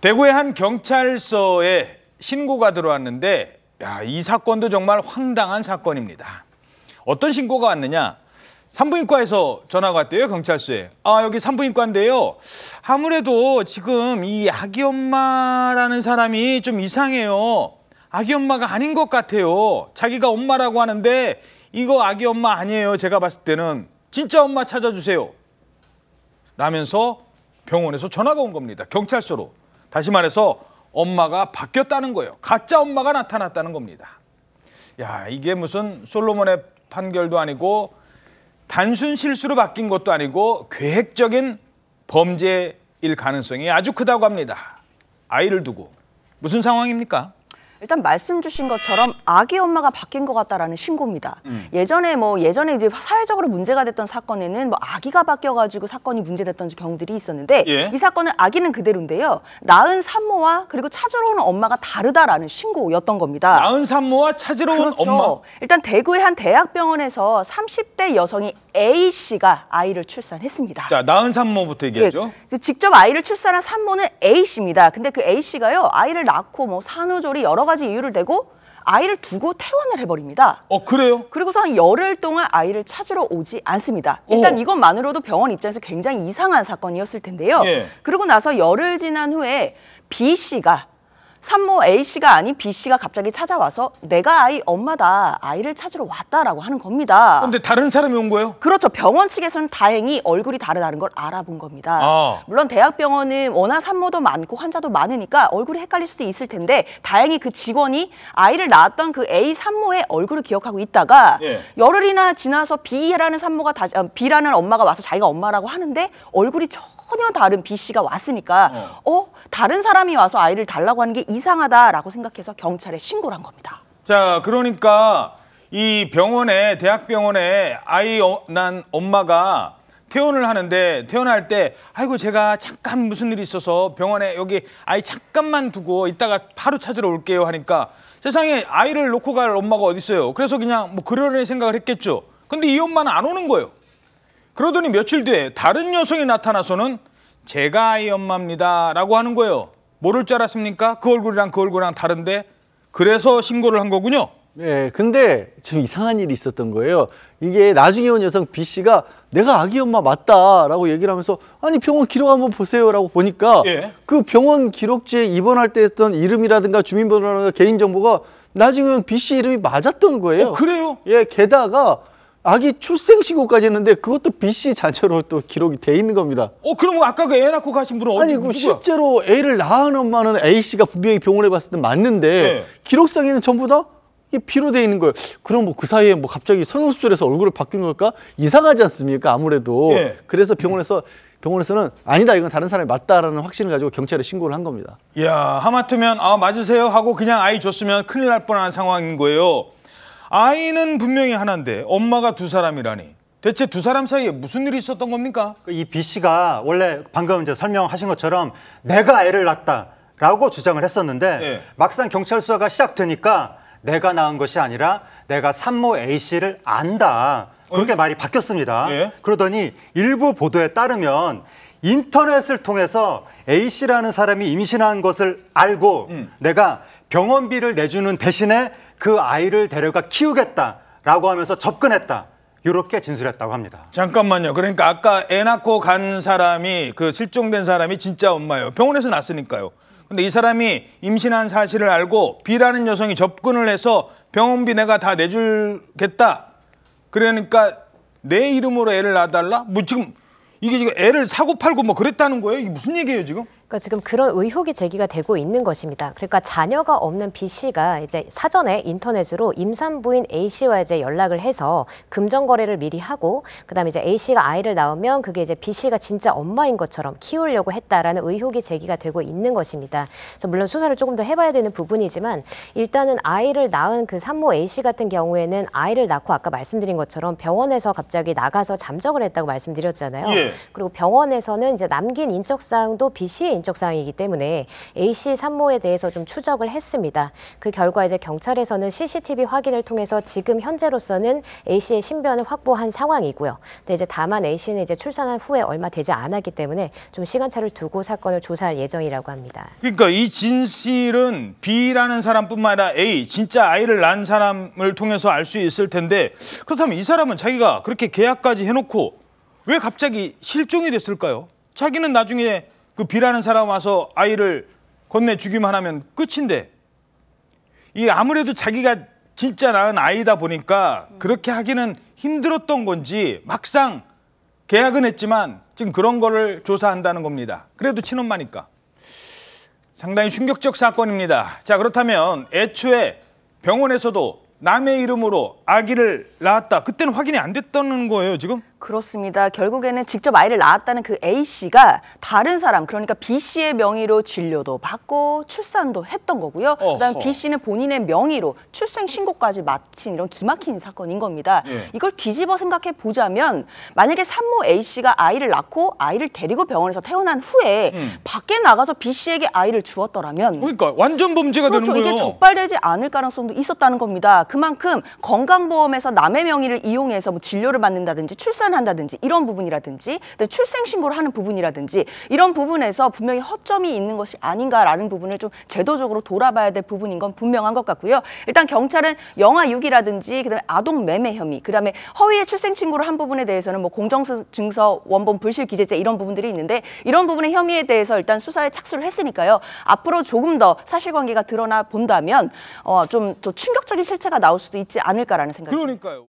대구의 한 경찰서에 신고가 들어왔는데 야, 이 사건도 정말 황당한 사건입니다. 어떤 신고가 왔느냐? 산부인과에서 전화가 왔대요, 경찰서에. 아, 여기 산부인과인데요. 아무래도 지금 이 아기 엄마라는 사람이 좀 이상해요. 아기 엄마가 아닌 것 같아요. 자기가 엄마라고 하는데 이거 아기 엄마 아니에요. 제가 봤을 때는 진짜 엄마 찾아주세요. 라면서 병원에서 전화가 온 겁니다. 경찰서로. 다시 말해서 엄마가 바뀌었다는 거예요. 가짜 엄마가 나타났다는 겁니다. 야, 이게 무슨 솔로몬의 판결도 아니고 단순 실수로 바뀐 것도 아니고 계획적인 범죄일 가능성이 아주 크다고 합니다. 아이를 두고 무슨 상황입니까? 일단 말씀 주신 것처럼 아기 엄마가 바뀐 것 같다라는 신고입니다. 음. 예전에 뭐 예전에 이제 사회적으로 문제가 됐던 사건에는 뭐 아기가 바뀌어가지고 사건이 문제됐던 경우들이 있었는데 예? 이 사건은 아기는 그대로인데요. 낳은 산모와 그리고 찾으러 오는 엄마가 다르다라는 신고였던 겁니다. 낳은 산모와 찾으러 온 그렇죠. 엄마. 일단 대구의 한 대학병원에서 30대 여성이 A 씨가 아이를 출산했습니다. 자, 낳은 산모부터 예. 얘기하죠. 예, 직접 아이를 출산한 산모는 A 씨입니다. 근데 그 A 씨가요 아이를 낳고 뭐 산후조리 여러 가지 이유를 대고 아이를 두고 퇴원을 해버립니다. 어 그래요? 그리고서 한 열흘 동안 아이를 찾으러 오지 않습니다. 일단 오. 이것만으로도 병원 입장에서 굉장히 이상한 사건이었을 텐데요. 예. 그리고 나서 열흘 지난 후에 B 씨가 산모 A씨가 아닌 B씨가 갑자기 찾아와서 내가 아이 엄마다 아이를 찾으러 왔다라고 하는 겁니다. 어, 근데 다른 사람이 온 거예요? 그렇죠. 병원 측에서는 다행히 얼굴이 다르다는 걸 알아본 겁니다. 아. 물론 대학병원은 워낙 산모도 많고 환자도 많으니까 얼굴이 헷갈릴 수도 있을 텐데 다행히 그 직원이 아이를 낳았던 그 A 산모의 얼굴을 기억하고 있다가 예. 열흘이나 지나서 B라는 산모가 다 아, B라는 엄마가 와서 자기가 엄마라고 하는데 얼굴이 저 전혀 다른 B 씨가 왔으니까 어, 어 다른 사람이 와서 아이를 달라고 하는 게 이상하다라고 생각해서 경찰에 신고를 한 겁니다. 자, 그러니까 이 병원에 대학병원에 아이 어, 난 엄마가 퇴원을 하는데 퇴원할 때 아이고 제가 잠깐 무슨 일이 있어서 병원에 여기 아이 잠깐만 두고 이따가 바로 찾으러 올게요 하니까 세상에 아이를 놓고 갈 엄마가 어디 있어요. 그래서 그냥 뭐 그러려니 생각을 했겠죠. 근데 이 엄마는 안 오는 거예요. 그러더니 며칠 뒤에 다른 여성이 나타나서는 제가 아이 엄마입니다 라고 하는 거예요. 모를 줄 알았습니까? 그 얼굴이랑 그 얼굴이랑 다른데 그래서 신고를 한 거군요. 네, 근데 좀 이상한 일이 있었던 거예요. 이게 나중에 온 여성 B 씨가 내가 아기 엄마 맞다라고 얘기를 하면서 아니 병원 기록 한번 보세요라고 보니까 예. 그 병원 기록지에 입원할 때 했던 이름이라든가 주민번호라든가 개인 정보가 나중에 온 B 씨 이름이 맞았던 거예요. 어, 그래요? 예, 게다가 아기 출생 시고까지 했는데 그것도 BC 자체로 또 기록이 돼 있는 겁니다. 어그러 아까 그 애 낳고 가신 분은 아니 그 실제로 A를 낳은 엄마는 A 씨가 분명히 병원에 봤을 때 맞는데 네. 기록상에는 전부 다 이게 B로 돼 있는 거예요. 그럼 뭐 그 사이에 뭐 갑자기 성형수술에서 얼굴을 바뀐 걸까 이상하지 않습니까? 아무래도 네. 그래서 병원에서 병원에서는 아니다 이건 다른 사람이 맞다라는 확신을 가지고 경찰에 신고를 한 겁니다. 이야 하마터면 아 맞으세요 하고 그냥 아이 줬으면 큰일 날 뻔한 상황인 거예요. 아이는 분명히 하나인데 엄마가 두 사람이라니 대체 두 사람 사이에 무슨 일이 있었던 겁니까? 그 이 B 씨가 원래 방금 이제 설명하신 것처럼 내가 애를 낳았다라고 주장을 했었는데 네. 막상 경찰 수사가 시작되니까 내가 낳은 것이 아니라 내가 산모 A 씨를 안다. 그렇게 어? 말이 바뀌었습니다. 예? 그러더니 일부 보도에 따르면 인터넷을 통해서 A 씨라는 사람이 임신한 것을 알고 음. 내가 병원비를 내주는 대신에 그 아이를 데려가 키우겠다라고 하면서 접근했다. 이렇게 진술했다고 합니다. 잠깐만요. 그러니까 아까 애 낳고 간 사람이 그 실종된 사람이 진짜 엄마예요. 병원에서 낳았으니까요. 근데 이 사람이 임신한 사실을 알고 B라는 여성이 접근을 해서 병원비 내가 다 내줄겠다. 그러니까 내 이름으로 애를 낳아달라? 뭐 지금 이게 지금 애를 사고 팔고 뭐 그랬다는 거예요? 이게 무슨 얘기예요 지금? 그러니까 지금 그런 의혹이 제기가 되고 있는 것입니다. 그러니까 자녀가 없는 B 씨가 이제 사전에 인터넷으로 임산부인 A 씨와 이제 연락을 해서 금전 거래를 미리 하고 그다음에 이제 A 씨가 아이를 낳으면 그게 이제 B 씨가 진짜 엄마인 것처럼 키우려고 했다라는 의혹이 제기가 되고 있는 것입니다. 그래서 물론 수사를 조금 더 해봐야 되는 부분이지만 일단은 아이를 낳은 그 산모 A 씨 같은 경우에는 아이를 낳고 아까 말씀드린 것처럼 병원에서 갑자기 나가서 잠적을 했다고 말씀드렸잖아요. 예. 그리고 병원에서는 이제 남긴 인적 사항도 B 씨의 인적 사항이기 때문에 A 씨 산모에 대해서 좀 추적을 했습니다. 그 결과 이제 경찰에서는 CCTV 확인을 통해서 지금 현재로서는 A 씨의 신변을 확보한 상황이고요. 근데 이제 다만 A 씨는 이제 출산한 후에 얼마 되지 않았기 때문에 좀 시간차를 두고 사건을 조사할 예정이라고 합니다. 그러니까 이 진실은 B라는 사람뿐만 아니라 A 진짜 아이를 낳은 사람을 통해서 알 수 있을 텐데 그렇다면 이 사람은 자기가 그렇게 계약까지 해놓고 왜 갑자기 실종이 됐을까요? 자기는 나중에 그비라는 사람 와서 아이를 건네 주기만 하면 끝인데 이 아무래도 자기가 진짜 낳은 아이다 보니까 그렇게 하기는 힘들었던 건지 막상 계약은 했지만 지금 그런 거를 조사한다는 겁니다. 그래도 친엄마니까. 상당히 충격적 사건입니다. 자, 그렇다면 애초에 병원에서도 남의 이름으로 아기를 낳았다. 그때는 확인이 안 됐다는 거예요, 지금? 그렇습니다. 결국에는 직접 아이를 낳았다는 그 A 씨가 다른 사람, 그러니까 B 씨의 명의로 진료도 받고 출산도 했던 거고요. 어허. 그다음 B 씨는 본인의 명의로 출생 신고까지 마친 이런 기막힌 사건인 겁니다. 예. 이걸 뒤집어 생각해 보자면 만약에 산모 A 씨가 아이를 낳고 아이를 데리고 병원에서 태어난 후에 음. 밖에 나가서 B 씨에게 아이를 주었더라면 그러니까 완전 범죄가 그렇죠. 되는 거예요. 이게 적발되지 않을 가능성도 있었다는 겁니다. 그만큼 건강보험에서 남의 명의를 이용해서 뭐 진료를 받는다든지 출산한다든지 이런 부분이라든지 출생신고를 하는 부분이라든지 이런 부분에서 분명히 허점이 있는 것이 아닌가라는 부분을 좀 제도적으로 돌아봐야 될 부분인 건 분명한 것 같고요. 일단 경찰은 영아 유기라든지 그다음에 아동 매매 혐의 그다음에 허위의 출생신고를 한 부분에 대해서는 뭐 공정증서 원본 불실 기재죄 이런 부분들이 있는데 이런 부분의 혐의에 대해서 일단 수사에 착수를 했으니까요. 앞으로 조금 더 사실관계가 드러나 본다면 어좀 충격적인 실체가 나올 수도 있지 않을까라는 생각이 듭니다. 그러니까요.